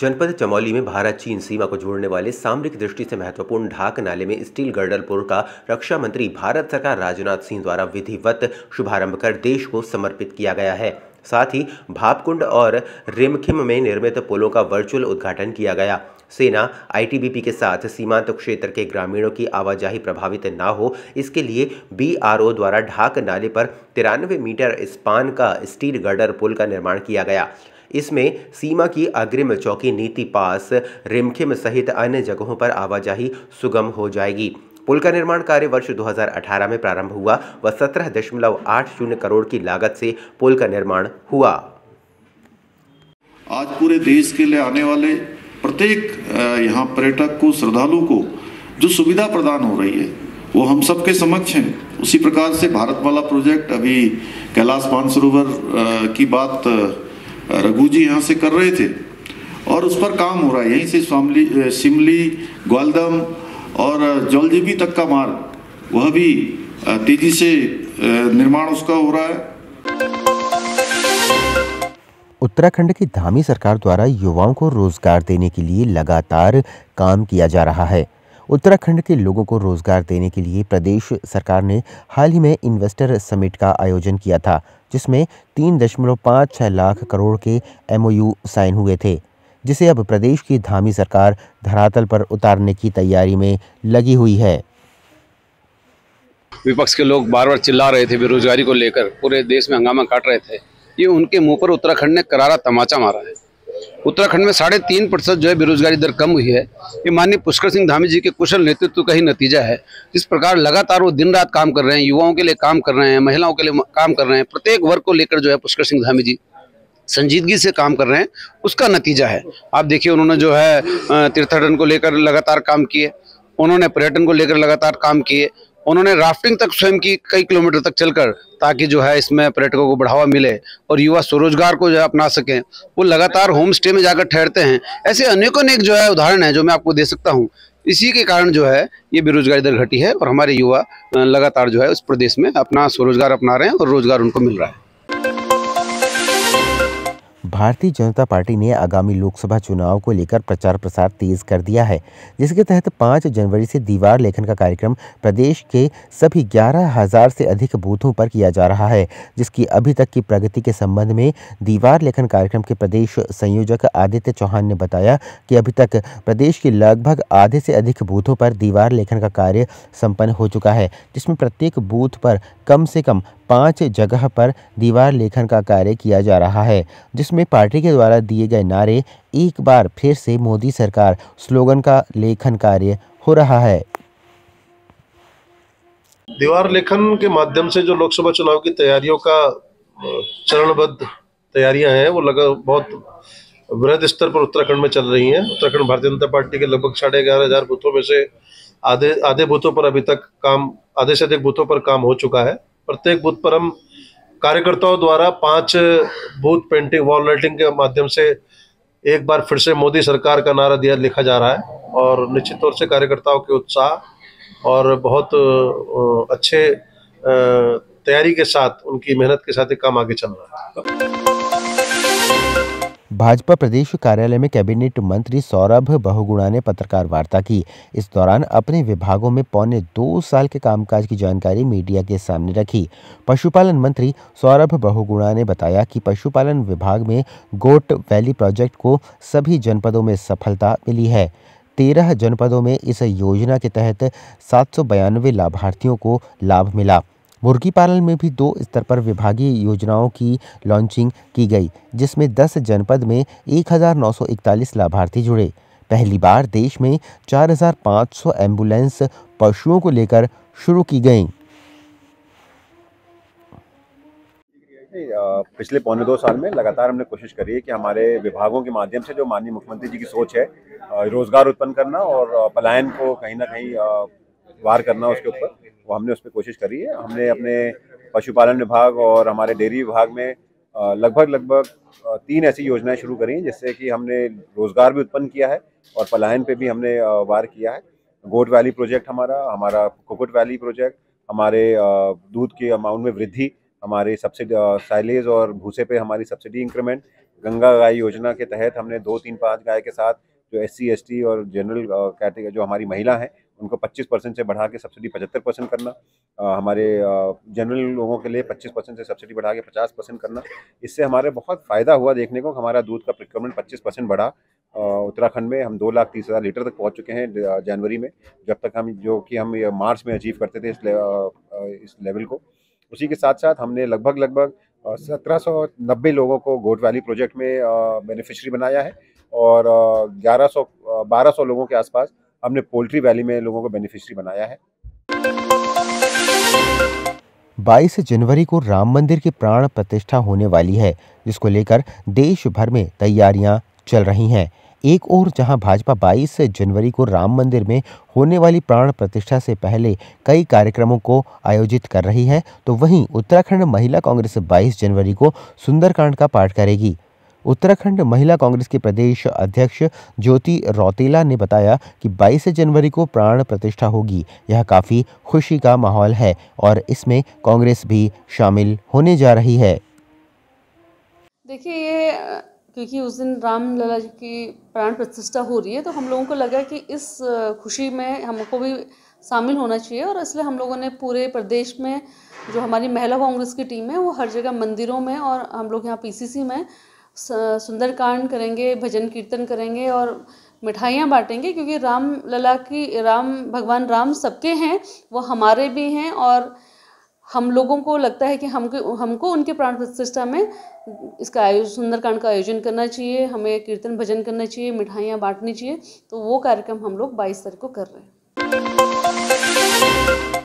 जनपद चमौली में भारत चीन सीमा को जोड़ने वाले सामरिक दृष्टि से महत्वपूर्ण ढाक नाले में स्टील गर्डलपुर का रक्षा मंत्री भारत सरकार राजनाथ सिंह द्वारा विधिवत शुभारंभ कर देश को समर्पित किया गया है साथ ही भापकुंड और रिमखिम में निर्मित पुलों का वर्चुअल उद्घाटन किया गया सेना आईटीबीपी के साथ सीमांत क्षेत्र के ग्रामीणों की आवाजाही प्रभावित ना हो इसके लिए बीआरओ द्वारा ढाक नाले पर तिरानवे मीटर स्पान का स्टील गर्डर पुल का निर्माण किया गया इसमें सीमा की अग्रिम चौकी नीति पास रिमखिम सहित अन्य जगहों पर आवाजाही सुगम हो जाएगी पुल का निर्माण कार्य वर्ष 2018 में प्रारंभ हुआ व सत्रह दशमलव आठ शून्य करोड़ की लागत से पुल का निर्माण हुआ आज पूरे देश के लिए आने वाले प्रत्येक यहाँ पर्यटक को श्रद्धालु को जो सुविधा प्रदान हो रही है वो हम सबके समक्ष है उसी प्रकार से भारतमाला प्रोजेक्ट अभी कैलाश मानसरोवर की बात रघु जी यहाँ से कर रहे थे और उस पर काम हो रहा है यहीं से शामली शिमली ग्वालदम और जलजीबी तक का मार्ग वह भी तेजी से निर्माण उसका हो रहा है उत्तराखंड की धामी सरकार द्वारा युवाओं को रोजगार देने के लिए लगातार काम किया जा रहा है उत्तराखंड के लोगों को रोजगार देने के लिए प्रदेश सरकार ने हाल ही में इन्वेस्टर समिट का आयोजन किया था जिसमें तीन दशमलव पाँच छः लाख करोड़ के एमओयू साइन हुए थे जिसे अब प्रदेश की धामी सरकार धरातल पर उतारने की तैयारी में लगी हुई है विपक्ष के लोग बार बार चिल्ला रहे थे बेरोजगारी को लेकर पूरे देश में हंगामा काट रहे थे ये उनके मुंह पर उत्तराखंड ने करारा तमाचा मारा है उत्तराखंड में साढ़े तीन प्रतिशत जो है बेरोजगारी दर कम हुई है ये माननीय पुष्कर सिंह धामी जी के कुशल नेतृत्व का ही नतीजा है जिस प्रकार लगातार वो दिन रात काम कर रहे हैं युवाओं के लिए काम कर रहे हैं महिलाओं के लिए काम कर रहे हैं प्रत्येक वर्ग को लेकर जो है पुष्कर सिंह धामी जी संजीदगी से काम कर रहे हैं उसका नतीजा है आप देखिए उन्होंने जो है तीर्थाटन को लेकर लगातार काम किए उन्होंने पर्यटन को लेकर लगातार काम किए उन्होंने राफ्टिंग तक स्वयं की कई किलोमीटर तक चलकर ताकि जो है इसमें पर्यटकों को बढ़ावा मिले और युवा स्वरोजगार को जो है अपना सकें वो लगातार होम स्टे में जाकर ठहरते हैं ऐसे अनेकों अनेक जो है उदाहरण है जो मैं आपको दे सकता हूँ इसी के कारण जो है ये बेरोजगारी दर घटी है और हमारे युवा लगातार जो है उस प्रदेश में अपना स्वरोजगार अपना रहे हैं और रोजगार उनको मिल रहा है भारतीय जनता पार्टी ने आगामी लोकसभा चुनाव को लेकर प्रचार प्रसार तेज कर दिया है जिसके तहत पाँच जनवरी से दीवार लेखन का कार्यक्रम प्रदेश के सभी ग्यारह हजार से अधिक बूथों पर किया जा रहा है जिसकी अभी तक की प्रगति के संबंध में दीवार लेखन कार्यक्रम के प्रदेश संयोजक आदित्य चौहान ने बताया कि अभी तक प्रदेश के लगभग आधे से अधिक बूथों पर दीवार लेखन का कार्य सम्पन्न हो चुका है जिसमें प्रत्येक बूथ पर कम से कम पांच जगह पर दीवार लेखन का कार्य किया जा रहा है जिसमें पार्टी के द्वारा दिए गए नारे एक बार फिर से मोदी सरकार स्लोगन का लेखन कार्य हो रहा है दीवार लेखन के माध्यम से जो लोकसभा चुनाव की तैयारियों का चरणबद्ध तैयारियां हैं वो लगभग बहुत वृहद स्तर पर उत्तराखंड में चल रही हैं उत्तराखंड भारतीय जनता पार्टी के लगभग साढ़े ग्यारह हजार बूथों में से आधे आधे बूथों पर अभी तक काम आधे से अधिक बूथों पर काम हो चुका है प्रत्येक बूथ पर हम कार्यकर्ताओं द्वारा पांच बूथ पेंटिंग वॉल राइटिंग के माध्यम से एक बार फिर से मोदी सरकार का नारा दिया लिखा जा रहा है और निश्चित तौर से कार्यकर्ताओं के उत्साह और बहुत अच्छे तैयारी के साथ उनकी मेहनत के साथ एक काम आगे चल रहा है भाजपा प्रदेश कार्यालय में कैबिनेट मंत्री सौरभ बहुगुणा ने पत्रकार वार्ता की इस दौरान अपने विभागों में पौने दो साल के कामकाज की जानकारी मीडिया के सामने रखी पशुपालन मंत्री सौरभ बहुगुणा ने बताया कि पशुपालन विभाग में गोट वैली प्रोजेक्ट को सभी जनपदों में सफलता मिली है तेरह जनपदों में इस योजना के तहत सात लाभार्थियों को लाभ मिला मुर्गी पालन में भी दो स्तर पर विभागीय योजनाओं की लॉन्चिंग की गई जिसमें 10 जनपद में 1941 लाभार्थी जुड़े पहली बार देश में 4,500 एम्बुलेंस पशुओं को लेकर शुरू की गई पिछले पौने दो साल में लगातार हमने कोशिश करी है कि हमारे विभागों के माध्यम से जो माननीय मुख्यमंत्री जी की सोच है रोजगार उत्पन्न करना और पलायन को कहीं ना कहीं वार करना उसके ऊपर वो हमने उस पर कोशिश करी है हमने अपने पशुपालन विभाग और हमारे डेयरी विभाग में लगभग लगभग तीन ऐसी योजनाएं शुरू करी हैं जिससे कि हमने रोज़गार भी उत्पन्न किया है और पलायन पे भी हमने वार किया है गोट वैली प्रोजेक्ट हमारा हमारा कुकुट वैली प्रोजेक्ट हमारे दूध के अमाउंट में वृद्धि हमारे सब्सिडी साइलेज और भूसे पे हमारी सब्सिडी इंक्रीमेंट गंगा गाय योजना के तहत हमने दो तीन पाँच गाय के साथ जो एस सी और जनरल कैटेगरी जो हमारी महिला हैं उनको 25 परसेंट से बढ़ा के सब्सिडी 75 परसेंट करना आ, हमारे जनरल लोगों के लिए 25 परसेंट से सब्सिडी बढ़ा के 50 परसेंट करना इससे हमारे बहुत फ़ायदा हुआ देखने को हमारा दूध का प्रिक्योरमेंट 25 परसेंट बढ़ा उत्तराखंड में हम दो लाख तीस हज़ार लीटर तक पहुंच चुके हैं जनवरी में जब तक हम जो कि हम मार्च में अचीव करते थे इस, ले, इस लेवल को उसी के साथ साथ हमने लगभग लगभग सत्रह सौ नब्बे लोगों को गोट वैली प्रोजेक्ट में बेनिफिशरी बनाया है और ग्यारह सौ बारह सौ लोगों के आसपास हमने पोल्ट्री वैली में लोगों को बेनिफिशरी बनाया है 22 जनवरी को राम मंदिर की प्राण प्रतिष्ठा होने वाली है जिसको लेकर देश भर में तैयारियां चल रही हैं एक ओर जहां भाजपा 22 जनवरी को राम मंदिर में होने वाली प्राण प्रतिष्ठा से पहले कई कार्यक्रमों को आयोजित कर रही है तो वहीं उत्तराखंड महिला कांग्रेस 22 जनवरी को सुंदरकांड का पाठ करेगी उत्तराखंड महिला कांग्रेस के प्रदेश अध्यक्ष ज्योति रौतेला ने बताया कि 22 जनवरी को प्राण प्रतिष्ठा होगी यह काफ़ी खुशी का माहौल है और इसमें कांग्रेस भी शामिल होने जा रही है देखिए ये क्योंकि उस दिन राम लला जी की प्राण प्रतिष्ठा हो रही है तो हम लोगों को लगा कि इस खुशी में हमको भी शामिल होना चाहिए और इसलिए हम लोगों ने पूरे प्रदेश में जो हमारी महिला कांग्रेस की टीम है वो हर जगह मंदिरों में और हम लोग यहाँ पीसीसी में सुंदरकांड करेंगे भजन कीर्तन करेंगे और मिठाइयाँ बांटेंगे क्योंकि राम लला की राम भगवान राम सबके हैं वो हमारे भी हैं और हम लोगों को लगता है कि हमको हमको उनके प्राण प्रतिष्ठा में इसका आयोजन सुंदरकांड का आयोजन करना चाहिए हमें कीर्तन भजन करना चाहिए मिठाइयाँ बांटनी चाहिए तो वो कार्यक्रम हम लोग बाईस तारीख को कर रहे हैं